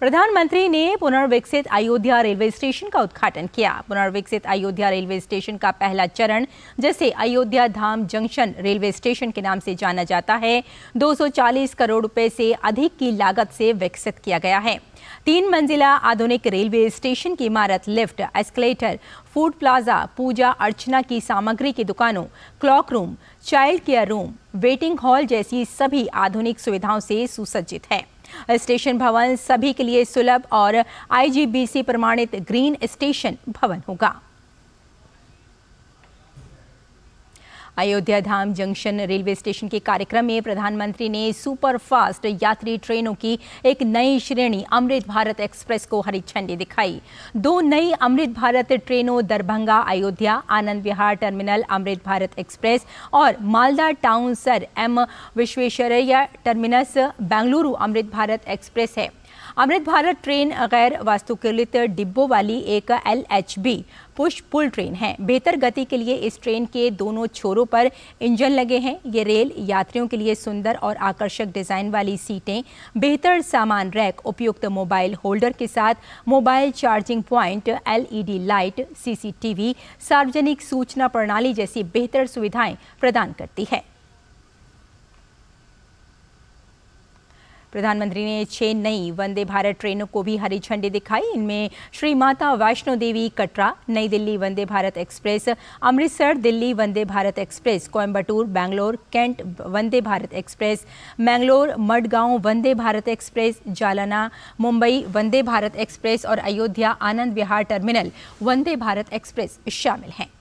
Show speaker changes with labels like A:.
A: प्रधानमंत्री ने पुनर्विकसित Ayodhya railway station का उद्घाटन किया पुनर्विकसित अयोध्या रेलवे स्टेशन का पहला चरण जिसे Ayodhya Dham junction railway station के नाम से जाना जाता है 240 करोड़ रुपए से अधिक की लागत से विकसित किया गया है तीन मंजिला आधुनिक रेलवे स्टेशन की इमारत लिफ्ट एस्केलेटर फूड प्लाजा पूजा अर्चना की सामग्री की दुकानों clock room child care room waiting hall जैसी सभी आधुनिक सुविधाओं से सुसज्जित है स्टेशन भवन सभी के लिए सुलभ और आईजीबीसी प्रमाणित ग्रीन स्टेशन भवन होगा Ayodhya Dham junction railway station के कार्यक्रम में प्रधानमंत्री ने सुपर फास्ट यात्री ट्रेनों की एक नई श्रेणी अमृत भारत एक्सप्रेस को हरी झंडी दिखाई दो नई अमृत भारत ट्रेनों दरभंगा अयोध्या आनंद विहार टर्मिनल अमृत भारत एक्सप्रेस और Malda town sir M Visvesvaraya terminus Bengaluru Amrit Bharat express है अमृत भारत ट्रेन गैर वास्तुकलित डिब्बों वाली एक L H B push pull train है बेहतर गति के लिए इस ट्रेन के दोनों छोरों पर इंजन लगे हैं ये रेल यात्रियों के लिए सुंदर और आकर्षक डिज़ाइन वाली सीटें बेहतर सामान रैक उपयुक्त मोबाइल होल्डर के साथ mobile charging point LED light सी सार्वजनिक सूचना प्रणाली जैसी बेहतर सुविधाएं प्रदान करती है प्रधानमंत्री ने छह नई वंदे भारत ट्रेनों को भी हरी झंडी दिखाई इनमें श्री माता Vaishno Devi Katra New Delhi Vande Bharat express Amritsar Delhi Vande Bharat express Coimbatore Bangalore cantt Vande Bharat express Mangalore Madgaon Vande Bharat express Jalna Mumbai Vande Bharat express और अयोध्या आनंद विहार टर्मिनल वंदे भारत एक्सप्रेस शामिल हैं